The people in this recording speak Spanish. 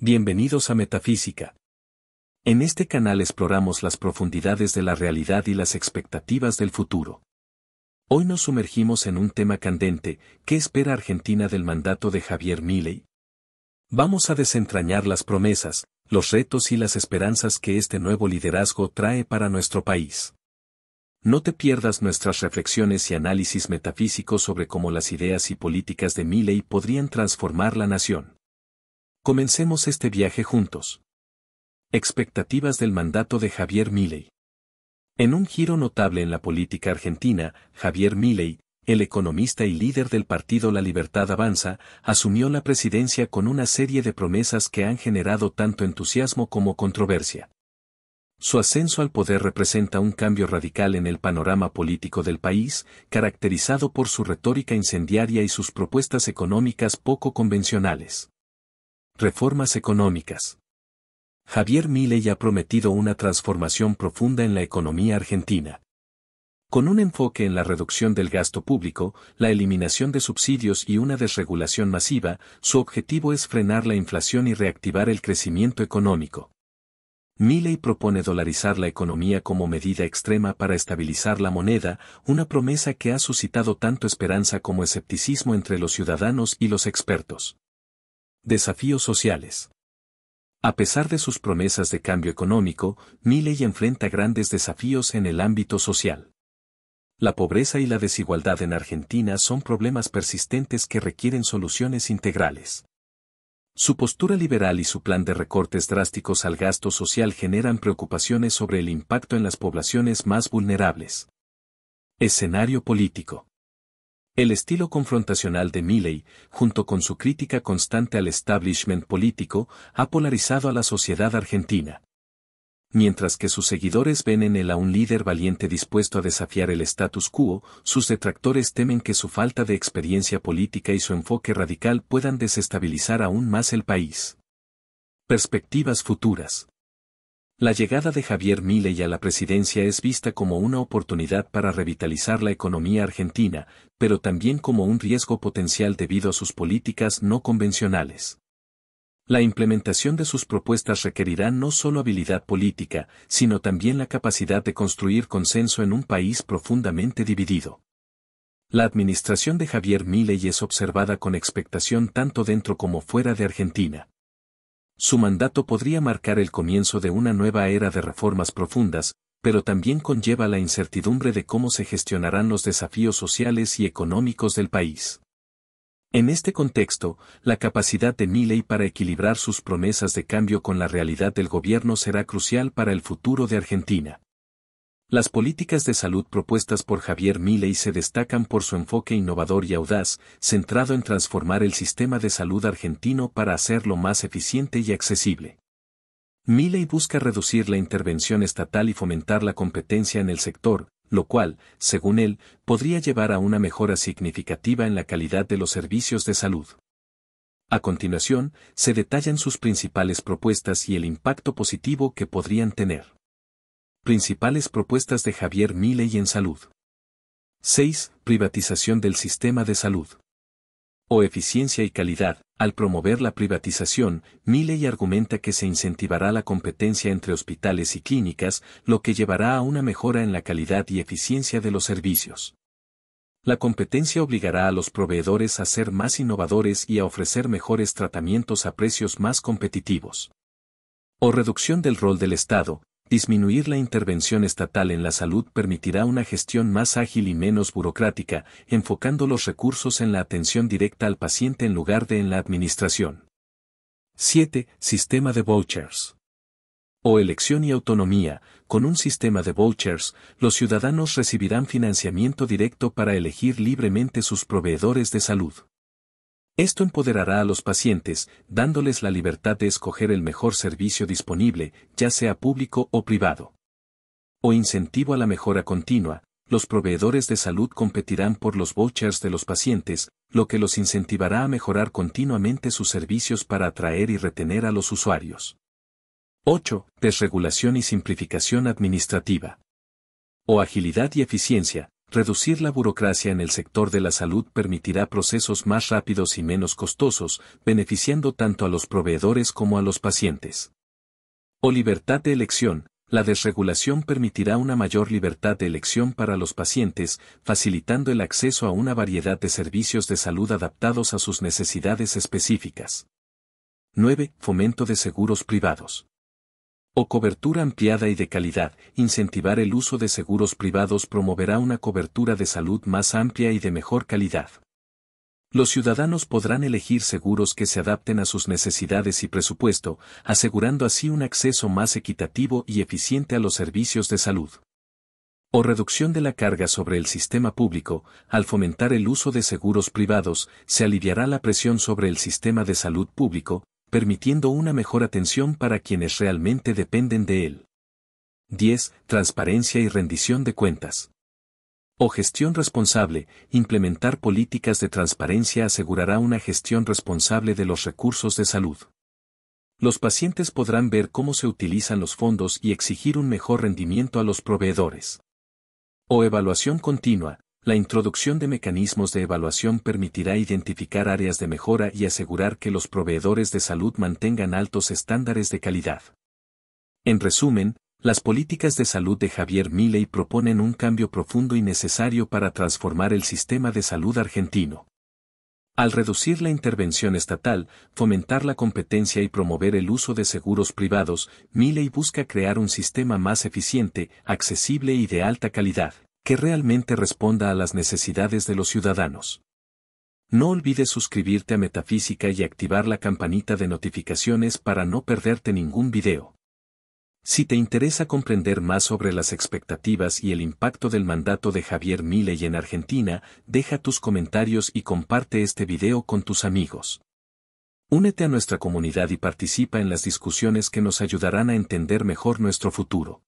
Bienvenidos a Metafísica. En este canal exploramos las profundidades de la realidad y las expectativas del futuro. Hoy nos sumergimos en un tema candente, ¿qué espera Argentina del mandato de Javier Milei? Vamos a desentrañar las promesas, los retos y las esperanzas que este nuevo liderazgo trae para nuestro país. No te pierdas nuestras reflexiones y análisis metafísicos sobre cómo las ideas y políticas de Milley podrían transformar la nación. Comencemos este viaje juntos. Expectativas del mandato de Javier Milei. En un giro notable en la política argentina, Javier Milei, el economista y líder del partido La Libertad Avanza, asumió la presidencia con una serie de promesas que han generado tanto entusiasmo como controversia. Su ascenso al poder representa un cambio radical en el panorama político del país, caracterizado por su retórica incendiaria y sus propuestas económicas poco convencionales. Reformas económicas. Javier Milei ha prometido una transformación profunda en la economía argentina. Con un enfoque en la reducción del gasto público, la eliminación de subsidios y una desregulación masiva, su objetivo es frenar la inflación y reactivar el crecimiento económico. Milley propone dolarizar la economía como medida extrema para estabilizar la moneda, una promesa que ha suscitado tanto esperanza como escepticismo entre los ciudadanos y los expertos. Desafíos sociales. A pesar de sus promesas de cambio económico, Milley enfrenta grandes desafíos en el ámbito social. La pobreza y la desigualdad en Argentina son problemas persistentes que requieren soluciones integrales. Su postura liberal y su plan de recortes drásticos al gasto social generan preocupaciones sobre el impacto en las poblaciones más vulnerables. Escenario político. El estilo confrontacional de Milley, junto con su crítica constante al establishment político, ha polarizado a la sociedad argentina. Mientras que sus seguidores ven en él a un líder valiente dispuesto a desafiar el status quo, sus detractores temen que su falta de experiencia política y su enfoque radical puedan desestabilizar aún más el país. Perspectivas futuras. La llegada de Javier Milei a la presidencia es vista como una oportunidad para revitalizar la economía argentina, pero también como un riesgo potencial debido a sus políticas no convencionales. La implementación de sus propuestas requerirá no solo habilidad política, sino también la capacidad de construir consenso en un país profundamente dividido. La administración de Javier Milei es observada con expectación tanto dentro como fuera de Argentina. Su mandato podría marcar el comienzo de una nueva era de reformas profundas, pero también conlleva la incertidumbre de cómo se gestionarán los desafíos sociales y económicos del país. En este contexto, la capacidad de Milley para equilibrar sus promesas de cambio con la realidad del gobierno será crucial para el futuro de Argentina. Las políticas de salud propuestas por Javier Milei se destacan por su enfoque innovador y audaz, centrado en transformar el sistema de salud argentino para hacerlo más eficiente y accesible. Milei busca reducir la intervención estatal y fomentar la competencia en el sector, lo cual, según él, podría llevar a una mejora significativa en la calidad de los servicios de salud. A continuación, se detallan sus principales propuestas y el impacto positivo que podrían tener. Principales propuestas de Javier Milei en salud. 6. Privatización del sistema de salud. O eficiencia y calidad. Al promover la privatización, Milei argumenta que se incentivará la competencia entre hospitales y clínicas, lo que llevará a una mejora en la calidad y eficiencia de los servicios. La competencia obligará a los proveedores a ser más innovadores y a ofrecer mejores tratamientos a precios más competitivos. O reducción del rol del Estado, Disminuir la intervención estatal en la salud permitirá una gestión más ágil y menos burocrática, enfocando los recursos en la atención directa al paciente en lugar de en la administración. 7. Sistema de vouchers. O elección y autonomía, con un sistema de vouchers, los ciudadanos recibirán financiamiento directo para elegir libremente sus proveedores de salud. Esto empoderará a los pacientes, dándoles la libertad de escoger el mejor servicio disponible, ya sea público o privado. O incentivo a la mejora continua, los proveedores de salud competirán por los vouchers de los pacientes, lo que los incentivará a mejorar continuamente sus servicios para atraer y retener a los usuarios. 8. Desregulación y simplificación administrativa. O agilidad y eficiencia, Reducir la burocracia en el sector de la salud permitirá procesos más rápidos y menos costosos, beneficiando tanto a los proveedores como a los pacientes. O libertad de elección. La desregulación permitirá una mayor libertad de elección para los pacientes, facilitando el acceso a una variedad de servicios de salud adaptados a sus necesidades específicas. 9. Fomento de seguros privados o cobertura ampliada y de calidad, incentivar el uso de seguros privados promoverá una cobertura de salud más amplia y de mejor calidad. Los ciudadanos podrán elegir seguros que se adapten a sus necesidades y presupuesto, asegurando así un acceso más equitativo y eficiente a los servicios de salud. O reducción de la carga sobre el sistema público, al fomentar el uso de seguros privados, se aliviará la presión sobre el sistema de salud público, permitiendo una mejor atención para quienes realmente dependen de él. 10. Transparencia y rendición de cuentas. O gestión responsable, implementar políticas de transparencia asegurará una gestión responsable de los recursos de salud. Los pacientes podrán ver cómo se utilizan los fondos y exigir un mejor rendimiento a los proveedores. O evaluación continua, la introducción de mecanismos de evaluación permitirá identificar áreas de mejora y asegurar que los proveedores de salud mantengan altos estándares de calidad. En resumen, las políticas de salud de Javier Milei proponen un cambio profundo y necesario para transformar el sistema de salud argentino. Al reducir la intervención estatal, fomentar la competencia y promover el uso de seguros privados, Milei busca crear un sistema más eficiente, accesible y de alta calidad que realmente responda a las necesidades de los ciudadanos. No olvides suscribirte a Metafísica y activar la campanita de notificaciones para no perderte ningún video. Si te interesa comprender más sobre las expectativas y el impacto del mandato de Javier Milei en Argentina, deja tus comentarios y comparte este video con tus amigos. Únete a nuestra comunidad y participa en las discusiones que nos ayudarán a entender mejor nuestro futuro.